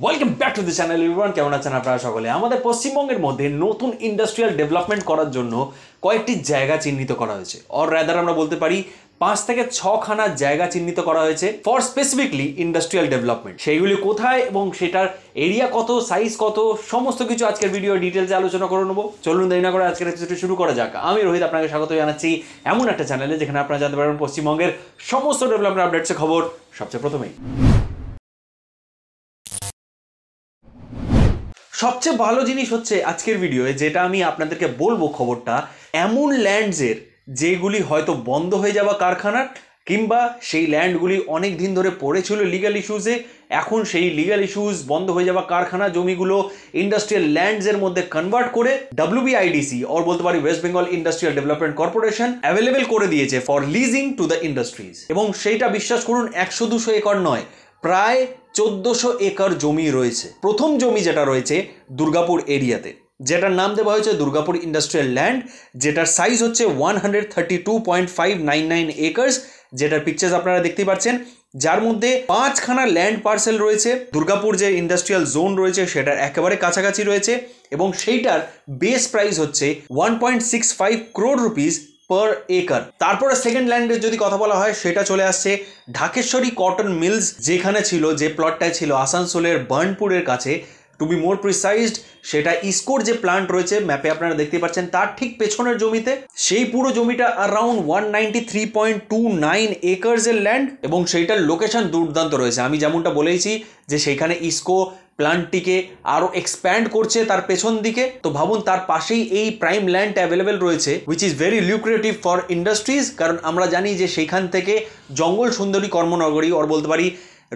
Welcome back to the channel ইউরান কেমন আছেন আপনারা সকলে আমাদের পশ্চিমবঙ্গের মধ্যে নতুন ইন্ডাস্ট্রিয়াল ডেভেলপমেন্ট করার জন্য কয়েকটি জায়গা চিহ্নিত করা হয়েছে অর রাদার আমরা বলতে পারি পাঁচ থেকে ছখানা জায়গা চিহ্নিত করা হয়েছে ফর স্পেসিফিকলি ইন্ডাস্ট্রিয়াল ডেভেলপমেন্ট সেইগুলি কোথায় এবং সেটার এরিয়া কত সাইজ কত সমস্ত কিছু আজকের ভিডিও ডিটেলসে আলোচনা করে নেবো চলুন দেরি না করে আজকের এপিসোডটি শুরু করা যাক আমি রোহিত আপনাকে স্বাগত জানাচ্ছি এমন একটা চ্যানেলে যেখানে আপনারা জানতে পারবেন পশ্চিমবঙ্গের সমস্ত ডেভেলপমেন্ট আপডেটসের খবর সবচেয়ে প্রথমেই সবচেয়ে ভালো জিনিস হচ্ছে আজকের ভিডিওয়ে যেটা আমি আপনাদেরকে বলবো খবরটা এমন ল্যান্ডসের যেগুলি হয়তো বন্ধ হয়ে যাওয়া কারখানার কিংবা সেই ল্যান্ডগুলি অনেক দিন ধরে পড়েছিল লিগাল ইস্যুসে এখন সেই লিগাল ইস্যুস বন্ধ হয়ে যাওয়া কারখানা জমিগুলো ইন্ডাস্ট্রিয়াল ল্যান্ডসের মধ্যে কনভার্ট করে ডাব্লিউবিআইডিসি ওর বলতে পারি West Bengal industrial development corporation available করে দিয়েছে for leasing to the industries এবং সেইটা বিশ্বাস করুন একশো দুশো একর নয় প্রায় চোদ্দশো একর জমি রয়েছে প্রথম জমি যেটা রয়েছে দুর্গাপুর এরিয়াতে যেটার নাম দেওয়া হয়েছে দুর্গাপুর ইন্ডাস্ট্রিয়াল ল্যান্ড যেটার সাইজ হচ্ছে one hundred thirty two point five nine nine acres যেটার পিকচার্স আপনারা দেখতে পাচ্ছেন যার মধ্যে পাঁচখানা ল্যান্ড পার্সেল রয়েছে দুর্গাপুর যে ইন্ডাস্ট্রিয়াল জোন রয়েছে সেটার একেবারে কাছাকাছি রয়েছে এবং সেইটার বেস প্রাইস হচ্ছে one point six five crore rupees per acre তারপরে সেকেন্ড ল্যান্ডের যদি কথা বলা হয় সেটা চলে আসছে ঢাকেশ্বরী কটন মিলস যেখানে ছিল যে প্লটটায় ছিল আসানসোলের বার্নপুরের কাছে টু বি মোর প্রিসাইজড সেটা ইস্কোর যে প্লান্ট রয়েছে ম্যাপে আপনারা দেখতে পাচ্ছেন তার ঠিক পেছনের জমিতে সেই পুরো জমিটা around one ninety three point two nine একর্সের ল্যান্ড এবং সেইটার লোকেশন দুর্দান্ত রয়েছে আমি যেমনটা বলেইছি যে সেইখানে ইস্কো প্ল্যান্টটিকে আরও এক্সপ্যান্ড করছে তার পেছন দিকে তো ভাবুন তার পাশেই এই প্রাইম ল্যান্ড অ্যাভেলেবেল রয়েছে which is very lucrative for industries কারণ আমরা জানি যে সেইখান থেকে জঙ্গল সুন্দরী কর্মনগরী ওর বলতে পারি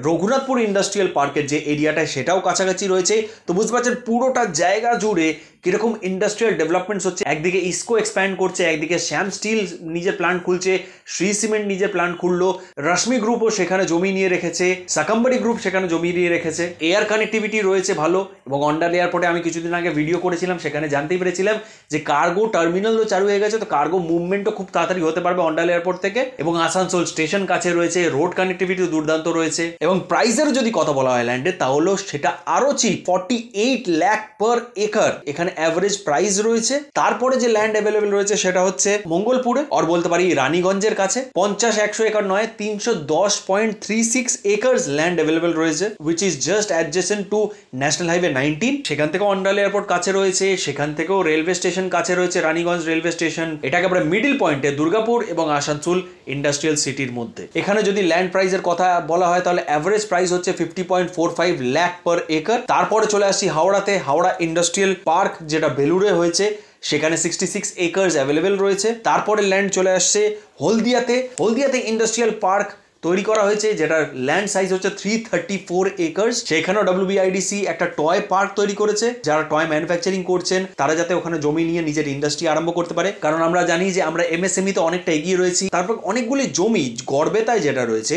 রঘুনাথপুর ইন্ডাস্ট্রিয়াল পার্কের যে এরিয়াটা সেটাও কাছাকাছি রয়েছে তো বুঝতে পারছেন পুরোটা জায়গা জুড়ে কীরকম ইন্ডাস্ট্রিয়াল ডেভেলপমেন্টস হচ্ছে একদিকে ইসকো এক্সপ্যান্ড করছে একদিকে শ্যাম স্টিল নিজের প্ল্যান্ট খুলছে শ্রী সিমেন্ট নিজের প্ল্যান্ট খুললো রশ্মি গ্রুপও সেখানে জমি নিয়ে রেখেছে সাকাম্বারি গ্রুপ সেখানে জমি নিয়ে রেখেছে এয়ার কানেক্টিভিটি রয়েছে ভালো এবং অন্ডার এয়ারপোর্টে আমি কিছুদিন আগে ভিডিও করেছিলাম সেখানে জানতেই পেরেছিলাম যে কার্গো টার্মিনালও চালু হয়ে গেছে তো কার্গো মুভমেন্টও খুব তাড়াতাড়ি হতে পারবে অন্ডাল এয়ারপোর্ট থেকে এবং আসানসোল স্টেশন কাছে রয়েছে রোড কানেক্টিভিটিও দুর্দান্ত রয়েছে এবং প্রাইজের যদি কথা বলা হয় ল্যান্ডে তাহলেও সেটা আরও cheap forty eight lakh per acre এখানে অ্যাভারেজ প্রাইস রয়েছে তারপরে যে ল্যান্ড অ্যাভেলেবেল রয়েছে সেটা হচ্ছে মঙ্গলপুরে আর বলতে পারি রানীগঞ্জের কাছে পঞ্চাশ একশো একর নয় তিনশো দশ point three six acre land available রয়েছে which is just adjacent to national highway nineteen সেখান থেকেও অন্ডাল এয়ারপোর্ট কাছে রয়েছে সেখান থেকেও রেলওয়ে স্টেশন কাছে রয়েছে রানীগঞ্জ রেলওয়ে স্টেশন এটাকে আমরা মিডিল পয়েন্টে দুর্গাপুর এবং আসানসোল ইন্ডাস্ট্রিয়াল সিটির মধ্যে এখানে যদি ল্যান্ড প্রাইজের কথা বলা হয় তাহলে অ্যাভারেজ প্রাইস হচ্ছে fifty point four five lakh per acre তারপরে চলে আসি হাওড়াতে হাওড়া ইন্ডাস্ট্রিয়াল পার্ক যেটা বেলুড়ে হয়েছে সেখানে সিক্সটি সিক্স একর্স অ্যাভেলেবেল রয়েছে তারপরে ল্যান্ড চলে আসছে হলদিয়াতে হলদিয়াতে ইন্ডাস্ট্রিয়াল পার্ক তৈরি করা হয়েছে যেটার ল্যান্ড সাইজ হচ্ছে থ্রি থার্টি ফোর একর্স সেখানেও ডাব্লিউবিআইডিসি একটা টয় পার্ক তৈরি করেছে যারা টয় ম্যানুফ্যাকচারিং করছেন তারা যাতে ওখানে জমি নিয়ে নিজের ইন্ডাস্ট্রি আরম্ভ করতে পারে কারণ আমরা জানি যে আমরা এমএসএমই e তে অনেকটা এগিয়ে রয়েছি তারপর অনেকগুলি জমি গড়বেতায় যেটা রয়েছে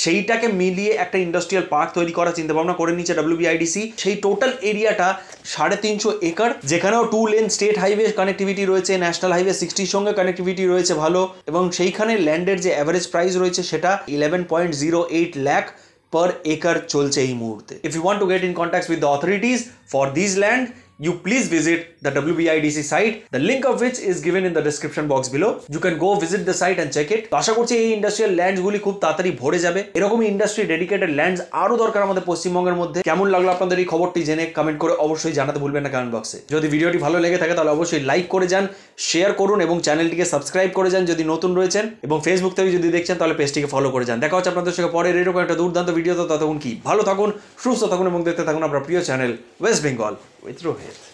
সেইটাকে মিলিয়ে একটা ইন্ডাস্ট্রিয়াল পার্ক তৈরি করার চিন্তা ভাবনা করে নিচ্ছে ডাব্লিউবিআইডিসি সেই টোটাল এরিয়াটা সাড়ে তিনশো একর যেখানেও two lane state highway connectivity রয়েছে ন্যাশনাল হাইওয়ে সিক্সটির সঙ্গে কানেক্টিভিটি রয়েছে ভালো এবং সেইখানে ল্যান্ডের যে অ্যাভারেজ প্রাইস রয়েছে সেটা eleven point zero eight lakh per acre চলছে এই মুহূর্তে if you want to get in contact with the authorities for this land you please visit the WBIDC site, the link of which is given in the description box below. You can go visit the site and check it. আশা করছি এই industrial lands ল্যান্ডসগুলি খুব তাড়াতাড়ি ভরে যাবে এরকম industry dedicated lands আরো দরকার আমাদের পশ্চিমবঙ্গের মধ্যে কেমন লাগলো আপনাদের এই খবরটি জেনে কমেন্ট করে অবশ্যই জানাতে ভুলবেন না কমেন্ট বক্সে যদি ভিডিওটি ভালো লেগে থাকে তাহলে অবশ্যই লাইক করে যান শেয়ার করুন এবং চ্যানেলটিকে সাবস্ক্রাইব করে যান যদি নতুন রয়েছেন এবং ফেসবুক থেকে যদি দেখছেন তাহলে পেজটিকে ফলো করে যান দেখা হচ্ছে আপনাদের সঙ্গে পরে এরকম একটা দুর্দান্ত ভিডিও তো ততক্ষণ কি ভালো থাকুন সুস্থ থাকুন এবং দেখতে থাকুন আপনার প্রিয় channel West Bengal with it.